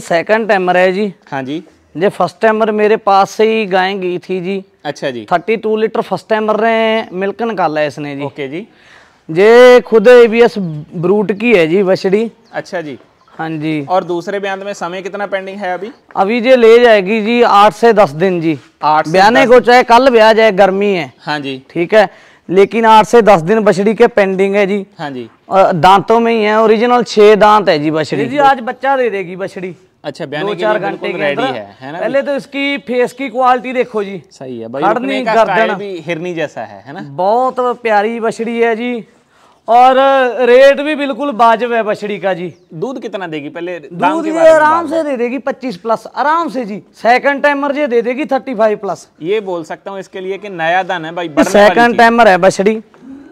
Second timer है जी हाँ जी जे first timer मेरे पास से ही गाय गई थी जी अच्छा जी thirty two litre first timer ने मिल्क निकाला इसने जी ओके जी जे खुद एबीएस ब्रूट की है जी बछड़ी अच्छा जी हाँ जी और दूसरे बयान में समय कितना पेंडिंग है अभी अभी जे ले जाएगी जी आठ से दस दिन जी आठ बयाने को चाहे कल ब्याह जाए गर्मी है हाँ जी ठीक है लेकिन आठ से दस दिन बछड़ी के पेंडिंग है जी हाँ जी दांतों में ही है ओरिजिनल छह दांत है जी बछड़ी जी आज बच्चा दे देगी बछड़ी अच्छा दो चार घंटे रेडी है, है पहले तो इसकी फेस की क्वालिटी देखो जी सही है भाई गर्दन भी हिरनी जैसा है है ना बहुत प्यारी बछड़ी है जी और रेट भी बिल्कुल बाजब है बछड़ी का जी दूध कितना देगी पहले दूध ये आराम से दे देगी 25 प्लस आराम से जी सेकंड टाइमर ये दे देगी 35 प्लस ये बोल सकता हूँ इसके लिए कि नया दान है भाई सेकंड टाइमर है बछड़ी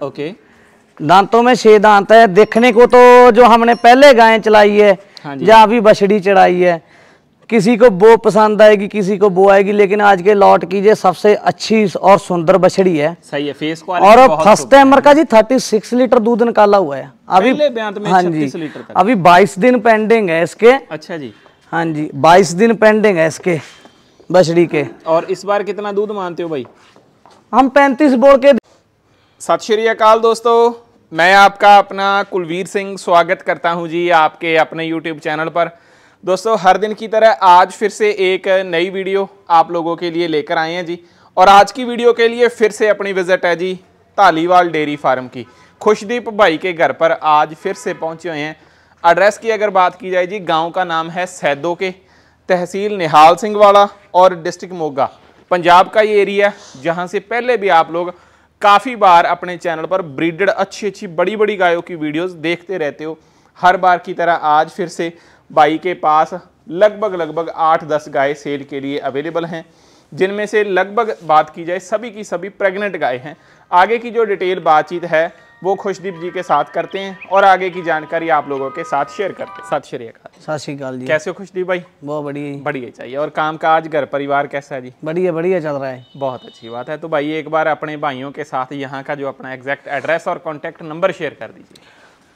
ओके दांतों में छह दांत है देखने को तो जो हमने पहले गाय चलाई है हाँ या अभी बछड़ी चढ़ाई है किसी को वो पसंद आएगी किसी को वो आएगी लेकिन आज के लॉट की जो सबसे अच्छी और सुंदर बछड़ी है सही है फेस और फर्स्ट टाइमर का जी सिक्स लीटर दूध निकाला हुआ है अभी हाँ जी लीटर अभी बाईस दिन पेंडिंग है इसके अच्छा जी हाँ जी बाईस दिन पेंडिंग है इसके बछड़ी के और इस बार कितना दूध मानते हो भाई हम पैंतीस बोल के सत श्री अकाल दोस्तों मैं आपका अपना कुलवीर सिंह स्वागत करता हूं जी आपके अपने यूट्यूब चैनल पर दोस्तों हर दिन की तरह आज फिर से एक नई वीडियो आप लोगों के लिए लेकर आए हैं जी और आज की वीडियो के लिए फिर से अपनी विजिट है जी तालीवाल डेयरी फार्म की खुशदीप भाई के घर पर आज फिर से पहुंचे हुए हैं एड्रेस की अगर बात की जाए जी गांव का नाम है सैदो के तहसील निहाल सिंह वाला और डिस्ट्रिक्ट मोगा पंजाब का ये एरिया है जहाँ से पहले भी आप लोग काफ़ी बार अपने चैनल पर ब्रीडेड अच्छी अच्छी बड़ी बड़ी गायों की वीडियोज देखते रहते हो हर बार की तरह आज फिर से भाई के पास लगभग लगभग आठ दस गाय सेल के लिए अवेलेबल हैं जिनमें से लगभग बात की जाए सभी की सभी प्रेग्नेंट गाय हैं आगे की जो डिटेल बातचीत है वो खुशदीप जी के साथ करते हैं और आगे की जानकारी आप लोगों के साथ शेयर करते हैं सत श्रीकाल सत श्रीकाल जी कैसे हो खुशदीप भाई बहुत बढ़िया बढ़िया चाहिए और काम काज घर परिवार कैसा है जी बढ़िया बढ़िया चल रहा है बहुत अच्छी बात है तो भाई एक बार अपने भाइयों के साथ यहाँ का जो अपना एग्जैक्ट एड्रेस और कॉन्टैक्ट नंबर शेयर कर दीजिए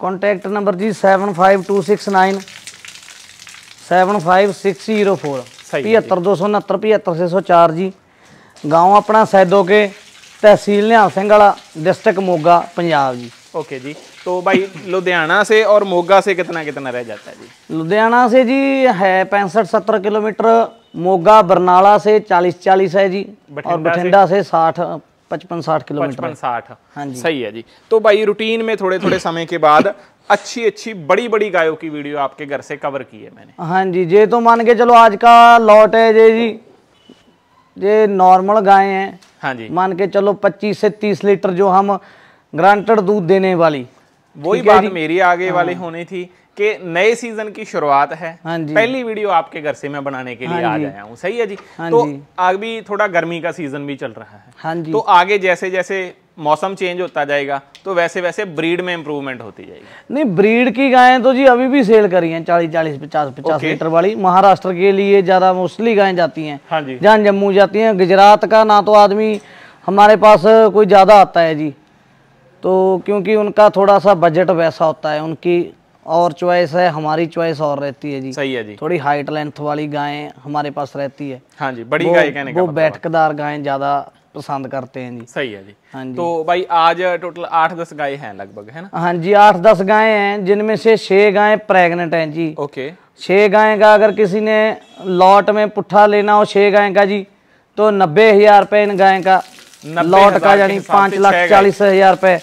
कॉन्टैक्ट नंबर जी seven five two six nine seven five six zero four seven five six zero सौ चार जी गाँव अपना सैदो के तहसील निहाल सिंह डिस्ट्रिक्ट मोगा पंजाब जी ओके जी तो भाई लुधियाना से और मोगा से कितना कितना रह जाता है जी लुधियाना से जी है पैंसठ सत्तर किलोमीटर मोगा बरनला से चालीस चालीस है जी और बठिंडा से साठ पचपन साठ किलोमीटर पचपन साठ हाँ जी सही है जी तो भाई रूटीन में थोड़े थोड़े समय के बाद अच्छी अच्छी बड़ी बड़ी गायों की वीडियो आपके घर से कवर की है मैंने हाँ जी ये तो मान के चलो आज का लॉट है जे जी ये नॉर्मल गाय है हाँ जी मान के चलो 25 से 30 लीटर जो हम ग्रांटेड दूध देने वाली वही बात मेरी आगे हाँ। वाली होनी थी कि नए सीजन की शुरुआत है हाँ जी। पहली वीडियो आपके घर से मैं बनाने के लिए हाँ आ गया हूँ सही है जी हाँ तो जी। भी थोड़ा गर्मी का सीजन भी चल रहा है हाँ जी। तो आगे जैसे जैसे मौसम चेंज होता जाएगा तो वैसे वैसे ब्रीड में इम्प्रूवमेंट होती जाएगी नहीं ब्रीड की गायें तो जी अभी भी सेल करी हैं चालीस चालीस पचास पचास लीटर वाली महाराष्ट्र के लिए ज्यादा मोस्टली गायें जाती है हाँ जहाँ जम्मू जाती है गुजरात का ना तो आदमी हमारे पास कोई ज्यादा आता है जी तो क्योंकि उनका थोड़ा सा बजट वैसा होता है उनकी और चॉइस है हमारी चॉइस और रहती है जी सही है जी थोड़ी हाइट लेंथ वाली गायें हमारे पास रहती है हाँ जी बड़ी गाय कहने वो मतलब बैठकदार गायें ज़्यादा पसंद करते हैं जी सही है जी हाँ जी तो भाई आज टोटल आठ दस गाय हैं लगभग है ना हाँ जी आठ दस गाय हैं जिनमें से छह गाय प्रेग्नेंट हैं जी ओके छह गाय का अगर किसी ने लॉट में पुट्ठा लेना हो छह गाय का जी तो नब्बे हजार रुपए इन गाय का लॉट का यानी पांच लाख चालीस हजार रुपए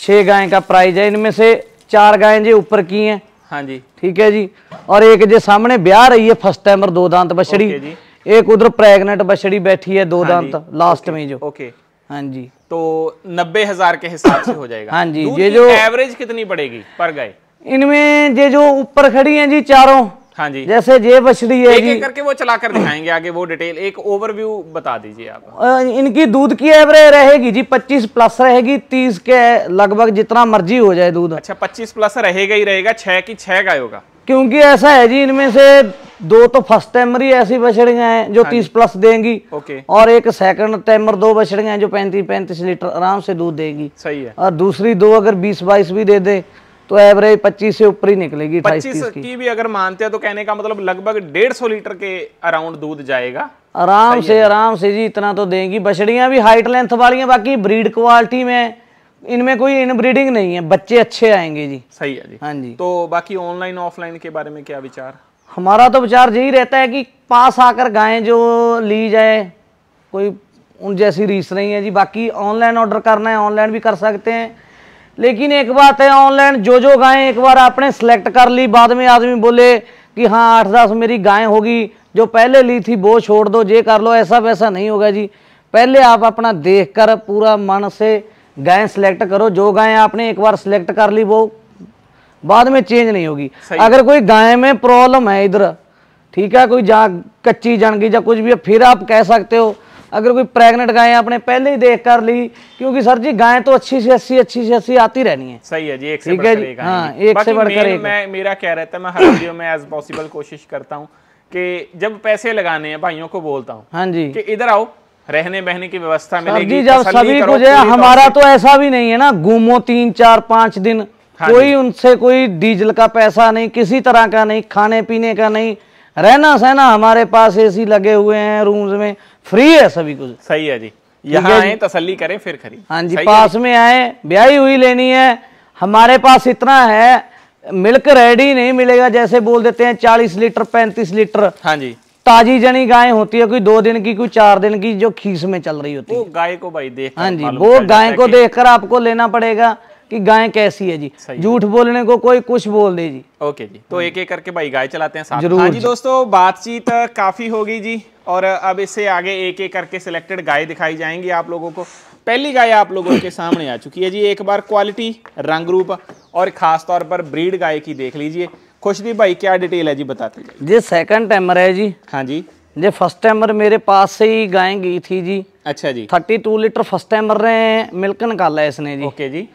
छह गाय का प्राइस है इनमें से चार गायें जी ऊपर की हैं हाँ जी ठीक है जी और एक जे सामने ब्याह रही है फर्स्ट टाइमर दो दांत बछड़ी एक उधर प्रेग्नेंट बछड़ी बैठी है दो हाँ दांत लास्ट में जो ओके हाँ जी तो नब्बे हजार के हिसाब से हो जाएगा हाँ जी ये जो एवरेज कितनी पड़ेगी पर गाय इनमें जे जो ऊपर खड़ी है जी चारों हाँ जी जैसे ये बछड़ी है एक जी एक करके वो चला कर दिखाएंगे आगे वो डिटेल एक ओवरव्यू बता दीजिए आप इनकी दूध की एवरेज रहेगी जी 25 प्लस रहेगी 30 के लगभग जितना मर्जी हो जाए दूध अच्छा 25 प्लस रहेगा ही रहेगा छह की छह का होगा क्योंकि ऐसा है जी इनमें से दो तो फर्स्ट टाइमर ही ऐसी बछड़िया हैं जो हाँ तीस प्लस देंगी ओके और एक सेकंड टाइमर दो बछड़िया हैं जो पैंतीस पैंतीस लीटर आराम से दूध देगी सही है और दूसरी दो अगर बीस बाईस भी दे दे तो एवरेज पच्चीस से ऊपर ही निकलेगी पच्चीस की।, की भी अगर मानते हैं तो कहने का मतलब लगभग डेढ़ सौ लीटर के अराउंड दूध जाएगा आराम से आराम से जी इतना तो देंगी बछड़ियाँ भी हाइट लेंथ वाली हैं बाकी ब्रीड क्वालिटी में इनमें कोई इनब्रीडिंग नहीं है बच्चे अच्छे आएंगे जी सही है जी हाँ जी तो बाकी ऑनलाइन ऑफलाइन के बारे में क्या विचार हमारा तो विचार यही रहता है कि पास आकर गाय जो ली जाए कोई उन जैसी रीस नहीं है जी बाकी ऑनलाइन ऑर्डर करना है ऑनलाइन भी कर सकते हैं लेकिन एक बात है ऑनलाइन जो जो गायें एक बार आपने सेलेक्ट कर ली बाद में आदमी बोले कि हाँ आठ दस मेरी गायें होगी जो पहले ली थी वो छोड़ दो ये कर लो ऐसा वैसा नहीं होगा जी पहले आप अपना देख कर पूरा मन से गायें सेलेक्ट करो जो गायें आपने एक बार सेलेक्ट कर ली वो बाद में चेंज नहीं होगी अगर कोई गाय में प्रॉब्लम है इधर ठीक है कोई जा कच्ची जान गई या कुछ भी फिर आप कह सकते हो अगर कोई प्रेगनेंट गाय आपने पहले ही देख कर ली क्योंकि सर जी गाय तो अच्छी से अच्छी अच्छी से अच्छी आती रहनी है सही है जी एक से बढ़कर एक हाँ एक से बढ़कर एक मैं मेरा कह रहता है मैं हर वीडियो में एज पॉसिबल कोशिश करता हूँ कि जब पैसे लगाने हैं भाइयों को बोलता हूँ हाँ जी कि इधर आओ रहने बहने की व्यवस्था मिलेगी जब सभी कुछ है हमारा तो ऐसा भी नहीं है ना घूमो तीन चार पांच दिन हाँ कोई उनसे कोई डीजल का पैसा नहीं किसी तरह का नहीं खाने पीने का नहीं रहना सहना हमारे पास एसी लगे हुए हैं रूम्स में फ्री है सभी कुछ सही है जी यहाँ आए तसल्ली करें फिर खरीद हाँ जी पास में आए ब्या हुई लेनी है हमारे पास इतना है मिल्क रेडी नहीं मिलेगा जैसे बोल देते हैं चालीस लीटर पैंतीस लीटर हाँ जी ताजी जनी गाय होती है कोई दो दिन की कोई चार दिन की जो खीस में चल रही होती है गाय को भाई देख हाँ जी वो गाय को देखकर आपको लेना पड़ेगा कि गाय कैसी है जी झूठ बोलने को कोई कुछ बोल दे जी ओके जी तो एक एक करके भाई गाय चलाते हैं साथ जरूर हाँ जी, जी दोस्तों बातचीत काफी होगी जी और अब इससे आगे एक एक करके सिलेक्टेड गाय दिखाई जाएंगी आप लोगों को पहली गाय आप लोगों के सामने आ चुकी है जी एक बार क्वालिटी रंग रूप और खास तौर पर ब्रीड गाय की देख लीजिए खुशदीप भाई क्या डिटेल है जी बताते जी सेकंड टाइमर है जी हाँ जी ये फर्स्ट टाइमर मेरे पास से ही गाय गई थी जी अच्छा जी thirty two litre first timer ने मिल्क निकाला है इसने जी ओके जी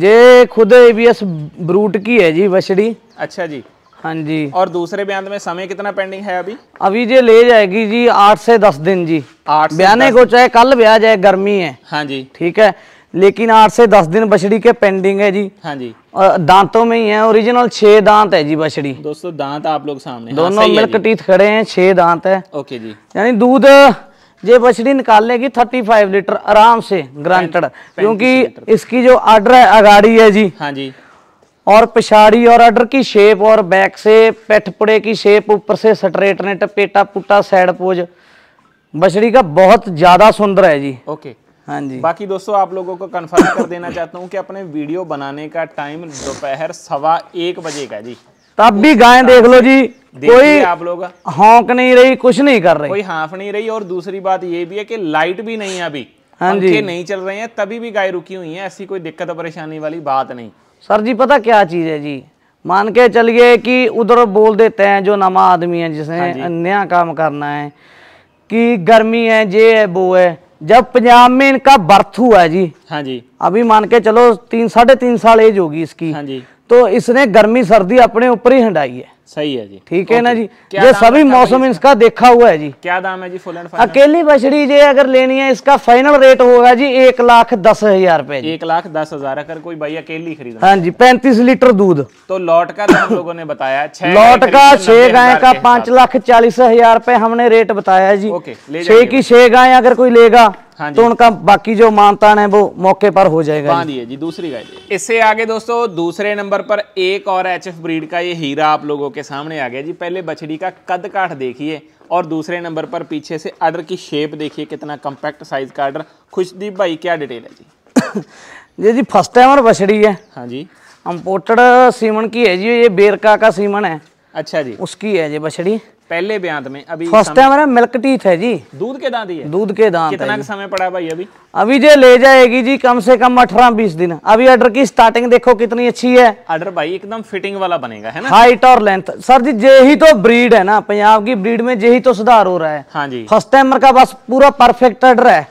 जे खुद एबीएस ब्रूट की है जी बछड़ी अच्छा जी हाँ जी और दूसरे बयान में समय कितना पेंडिंग है अभी अभी ये ले जाएगी जी आठ से दस दिन जी आठ ब्याने को चाहे कल ब्याह जाए गर्मी है हाँ जी ठीक है लेकिन आठ से दस दिन बछड़ी के पेंडिंग है जी हाँ जी और दांतों में ही है ओरिजिनल छह दांत है जी बछड़ी दोस्तों दांत आप लोग सामने हाँ, दोनों मिल्क टीथ खड़े हैं छह दांत है ओके जी यानी दूध ये बछड़ी निकालने की फाइव लीटर आराम से ग्रांटेड क्योंकि इसकी जो आर्डर है अगाड़ी है जी हाँ जी और पिछाड़ी और अडर की शेप और बैक से पेठपुड़े की शेप ऊपर से स्ट्रेट नेट तो पेटा पुटा साइड पोज बछड़ी का बहुत ज्यादा सुंदर है जी ओके हाँ जी बाकी दोस्तों आप लोगों को कंफर्म कर देना चाहता हूँ कि अपने वीडियो बनाने का टाइम दोपहर सवा एक बजे का जी तब भी गाय देख लो जी कोई आप लोग हॉक नहीं रही कुछ नहीं कर रही कोई हाफ नहीं रही और दूसरी बात ये भी है कि लाइट भी नहीं है अभी हाँ जी नहीं चल रहे हैं तभी भी गाय रुकी हुई है ऐसी कोई दिक्कत परेशानी वाली बात नहीं सर जी पता क्या चीज़ है जी मान के चलिए कि उधर बोल देते हैं जो नमा आदमी है जिसने हाँ नया काम करना है कि गर्मी है जे है वो है जब पंजाब में इनका बर्थ हुआ है जी हाँ जी अभी मान के चलो तीन साढ़े तीन साल एज होगी इसकी हाँ जी तो इसने गर्मी सर्दी अपने ऊपर ही हंडाई है सही है जी ठीक है ना जी ये सभी मौसम इसका देखा हुआ है जी क्या दाम है जी फुल एंड अकेली बछड़ी जो अगर लेनी है इसका फाइनल रेट होगा जी एक लाख दस हजार रूपए एक लाख दस हजार अगर कोई भाई अकेली खरीद हाँ जी पैंतीस लीटर दूध तो लॉट का लोगों ने बताया लॉट का छह गाय का पांच लाख चालीस हजार रूपए हमने रेट बताया जी छह की छह गाय अगर कोई लेगा हाँ तो उनका बाकी जो मानतान है वो मौके पर हो जाएगा बांध हाँ जी दूसरी गाय इससे आगे दोस्तों दूसरे नंबर पर एक और एच ब्रीड का ये हीरा आप लोगों के सामने आ गया जी पहले बछड़ी का कद काठ देखिए और दूसरे नंबर पर पीछे से अडर की शेप देखिए कितना कम्पैक्ट साइज का अडर खुशदीप भाई क्या डिटेल है जी ये जी फर्स्ट टाइम और बछड़ी है हाँ जी इम्पोर्टेड सीमन की है जी ये बेरका का सीमन है अच्छा जी उसकी है जी बछड़ी पहले ब्यांत में अभी फर्स्ट टाइम हमारा मिल्क टीथ है जी दूध के दांत ही है दूध के दांत कितना का समय पड़ा भाई अभी अभी जो ले जाएगी जी कम से कम अठारह बीस दिन अभी ऑर्डर की स्टार्टिंग देखो कितनी अच्छी है ऑर्डर भाई एकदम फिटिंग वाला बनेगा है ना हाइट और लेंथ सर जी ये ही तो ब्रीड है ना पंजाब की ब्रीड में यही तो सुधार हो रहा है हाँ जी फर्स्ट टाइमर का बस पूरा परफेक्ट ऑर्डर है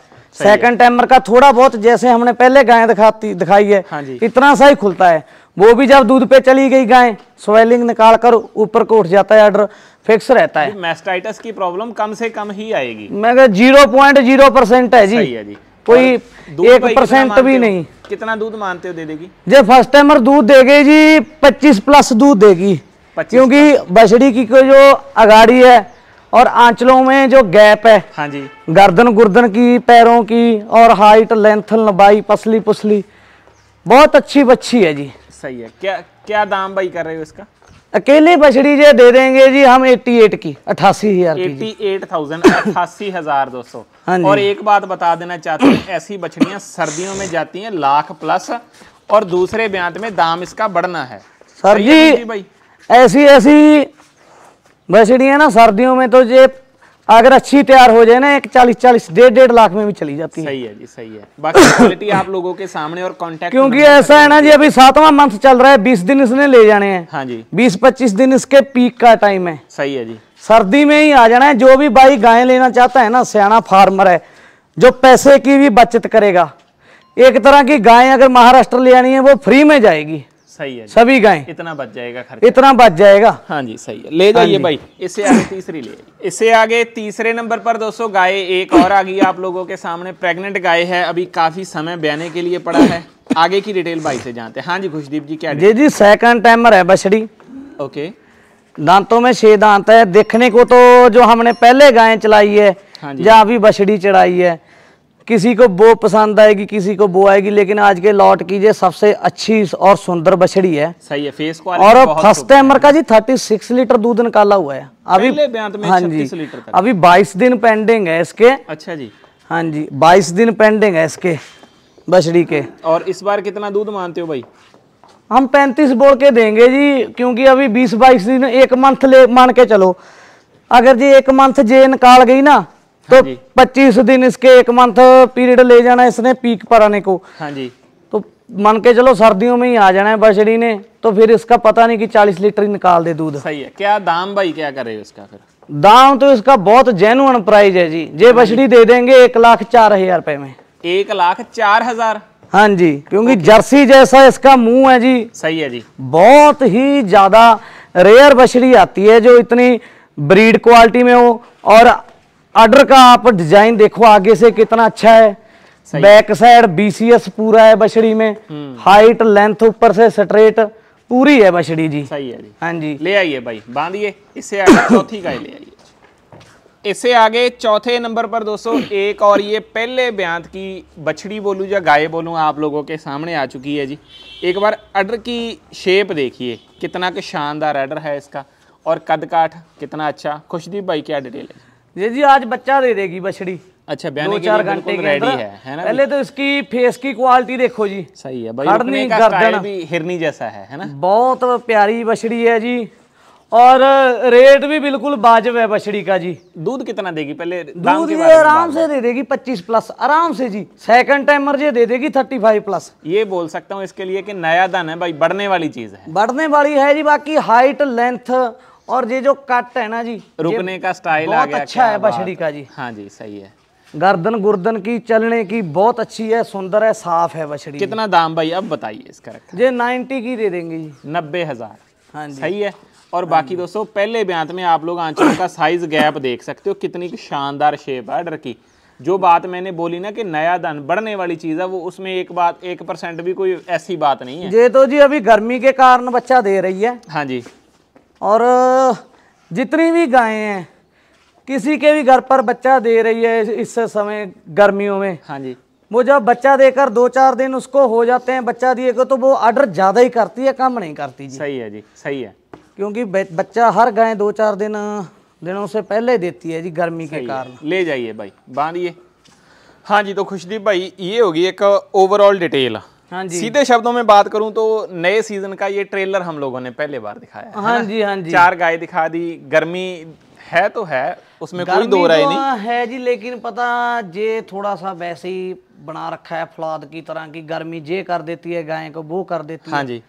सेकंड टाइमर का थोड़ा बहुत जैसे हमने पहले गाय दिखाती दिखाई है हाँ इतना सा ही खुलता है वो भी जब दूध पे चली गई गाय स्वेलिंग निकाल कर ऊपर को उठ जाता है ऑर्डर फिक्स रहता है मैस्टाइटिस की प्रॉब्लम कम से कम ही आएगी मैं जीरो पॉइंट जीरो परसेंट है जी कोई एक परसेंट भी नहीं कितना दूध मानते हो दे देगी जब फर्स्ट टाइमर दूध देगी जी पच्चीस प्लस दूध देगी क्योंकि बछड़ी की कोई जो अगाड़ी है और आंचलों में जो गैप है हाँ जी गर्दन गुर्दन की पैरों की और हाइट लेंथ लंबाई पसली पुसली बहुत अच्छी बच्ची है जी सही है क्या क्या दाम भाई कर रहे हो इसका अकेले बछड़ी जो दे देंगे जी हम 88 की अठासी हजार एट्टी एट थाउजेंड अठासी हजार दो सौ हाँ और एक बात बता देना चाहते हैं ऐसी बछड़ियां सर्दियों में जाती हैं लाख प्लस और दूसरे ब्यांत में दाम इसका बढ़ना है सर जी भाई ऐसी ऐसी बछड़ियां ना सर्दियों में तो ये अगर अच्छी तैयार हो जाए ना एक चालीस चालीस डेढ़ डेढ़ लाख में भी चली जाती है सही है जी सही है बाकी आप लोगों के सामने और कांटेक्ट क्योंकि ऐसा है ना जी अभी सातवा मंथ चल रहा है बीस दिन इसने ले जाने हैं हाँ जी बीस पच्चीस दिन इसके पीक का टाइम है सही है जी सर्दी में ही आ जाना है जो भी भाई गाय लेना चाहता है ना सियाना फार्मर है जो पैसे की भी बचत करेगा एक तरह की गाय अगर महाराष्ट्र ले आनी है वो फ्री में जाएगी सही है सभी गाय इतना बच जाएगा खर्चा इतना बच जाएगा हाँ जी सही है ले जाइए हाँ भाई इससे आगे तीसरी ले इससे आगे तीसरे नंबर पर दोस्तों गाय एक और आ गई आप लोगों के सामने प्रेग्नेंट गाय है अभी काफी समय बहने के लिए पड़ा है आगे की डिटेल भाई से जानते हैं हाँ जी खुशदीप जी क्या जी जी सेकंड टाइमर है बछड़ी ओके दांतों में छह दांत है देखने को तो जो हमने पहले गाय चलाई है हाँ या अभी बछड़ी चढ़ाई है किसी को वो पसंद आएगी किसी को वो आएगी लेकिन आज के लॉट की जो सबसे अच्छी और सुंदर बछड़ी है सही है फेस को और फर्स्ट टाइमर का जी सिक्स लीटर दूध निकाला हुआ है अभी तो हाँ जी लीटर तक। अभी बाईस दिन पेंडिंग है इसके अच्छा जी हाँ जी बाईस दिन पेंडिंग है इसके बछड़ी के और इस बार कितना दूध मानते हो भाई हम पैंतीस बोल के देंगे जी क्योंकि अभी बीस बाईस दिन एक मंथ ले मान के चलो अगर जी एक मंथ जे निकाल गई ना तो हाँ पच्चीस दिन इसके एक मंथ पीरियड ले जाना इसने पीक पर आने को हाँ जी तो मान के चलो सर्दियों में ही आ जाना है बछड़ी ने तो फिर इसका पता नहीं कि चालीस लीटर ही निकाल दे दूध सही है क्या दाम भाई क्या करे इसका फिर दाम तो इसका बहुत जेनुअन प्राइस है जी जे हाँ बछड़ी दे देंगे एक लाख चार हजार रुपए में एक लाख चार हजार हाँ जी क्योंकि जर्सी जैसा इसका मुंह है जी सही है जी बहुत ही ज्यादा रेयर बछड़ी आती है जो इतनी ब्रीड क्वालिटी में हो और आर्डर का आप डिजाइन देखो आगे से कितना अच्छा है बैक साइड बीसीएस पूरा है बछड़ी में हम्म। हाइट लेंथ ऊपर से स्ट्रेट पूरी है बछड़ी जी सही है जी हाँ जी ले आइए भाई बांधिए इससे आगे चौथी गाय ले आइए इससे आगे चौथे नंबर पर दोस्तों एक और ये पहले ब्यांत की बछड़ी बोलूं या गाय बोलूं आप लोगों के सामने आ चुकी है जी एक बार अडर की शेप देखिए कितना के शानदार अडर है इसका और कद काठ कितना अच्छा खुशदीप भाई क्या डिटेल है ये जी आज बच्चा दे देगी बछड़ी अच्छा दो चार घंटे रेडी है, पहले तो इसकी फेस की क्वालिटी देखो जी सही है भाई गर्दन भी हिरनी जैसा है है ना बहुत प्यारी बछड़ी है जी और रेट भी बिल्कुल वाजिब है बछड़ी का जी दूध कितना देगी पहले दूध ये आराम से दे देगी 25 प्लस आराम से जी सेकंड टाइम मर्जी दे देगी 35 प्लस ये बोल सकता हूँ इसके लिए कि नया धन है भाई बढ़ने वाली चीज है बढ़ने वाली है जी बाकी हाइट लेंथ और ये जो कट है ना जी रुकने का स्टाइल बहुत अच्छा है बछड़ी का जी हाँ जी सही है गर्दन गुर्दन की चलने की बहुत अच्छी है सुंदर है साफ है बछड़ी कितना दाम भाई अब बताइए इसका रखा ये नाइन्टी की दे देंगे जी नब्बे हजार हाँ जी सही है और हाँ बाकी दोस्तों पहले ब्यांत में आप लोग आंचल का साइज गैप देख सकते हो कितनी शानदार शेप है डर की जो बात मैंने बोली ना कि नया धन बढ़ने वाली चीज है वो उसमें एक बात एक परसेंट भी कोई ऐसी बात नहीं है ये तो जी अभी गर्मी के कारण बच्चा दे रही है हाँ जी और जितनी भी गायें हैं किसी के भी घर पर बच्चा दे रही है इस समय गर्मियों में हाँ जी वो जब बच्चा देकर दो चार दिन उसको हो जाते हैं बच्चा दिए को तो वो ऑर्डर ज़्यादा ही करती है कम नहीं करती जी सही है जी सही है क्योंकि बच्चा हर गाय दो चार दिन दिनों से पहले देती है जी गर्मी के कारण ले जाइए भाई बांधिए हाँ जी तो खुशदीप भाई ये होगी एक ओवरऑल डिटेल हाँ जी सीधे शब्दों में बात करूं तो नए सीजन का ये ट्रेलर हम लोगों ने पहले बार दिखाया हाँ जी हाँ जी चार गाय दिखा दी गर्मी है तो है उसमें कोई दो राय तो नहीं हाँ, है जी लेकिन पता जे थोड़ा सा वैसे ही बना रखा है फलाद की तरह की गर्मी जे कर देती है गाय को वो कर देती हाँ जी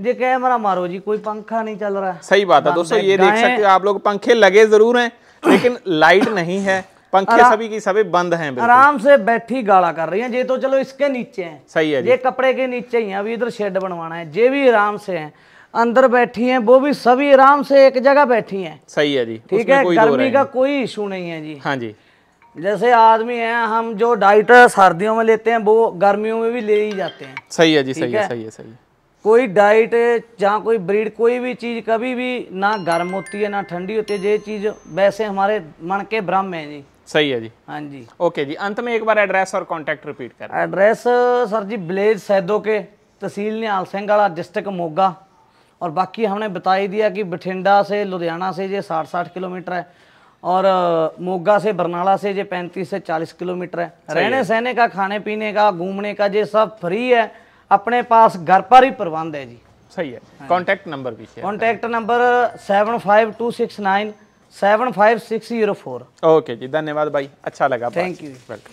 जे कैमरा मारो जी कोई पंखा नहीं चल रहा है सही बात है दोस्तों ये देख सकते हो आप लोग पंखे लगे जरूर हैं लेकिन लाइट नहीं है पंखे सभी की सभी बंद हैं आराम से बैठी गाला कर रही हैं ये तो चलो इसके नीचे हैं सही है ये कपड़े के नीचे ही हैं अभी इधर शेड बनवाना है ये भी आराम से हैं अंदर बैठी हैं वो भी सभी आराम से एक जगह बैठी हैं सही है जी ठीक है गर्मी का कोई इशू नहीं है जी हाँ जी जैसे आदमी है हम जो डाइट सर्दियों में लेते हैं वो गर्मियों में भी ले ही जाते हैं सही है जी सही है, है सही है सही है कोई डाइट जहाँ कोई ब्रीड कोई भी चीज़ कभी भी ना गर्म होती है ना ठंडी होती है ये चीज़ वैसे हमारे मन के भ्रम है जी सही है जी हाँ जी ओके जी अंत में एक बार एड्रेस और कॉन्टैक्ट रिपीट कर एड्रेस सर जी बिलेज सैदो के तहसील निहाल सिंह डिस्ट्रिक्ट मोगा और बाकी हमने बता ही दिया कि बठिंडा से लुधियाना से ये साठ साठ किलोमीटर है और मोगा से बरनाला से ये पैंतीस से चालीस किलोमीटर है रहने सहने का खाने पीने का घूमने का ये सब फ्री है अपने पास घर पर ही प्रबंध है जी सही है कॉन्टैक्ट हाँ नंबर भी contact number seven five two six nine 75604 okay जी धन्यवाद भाई अच्छा लगा थैंक यू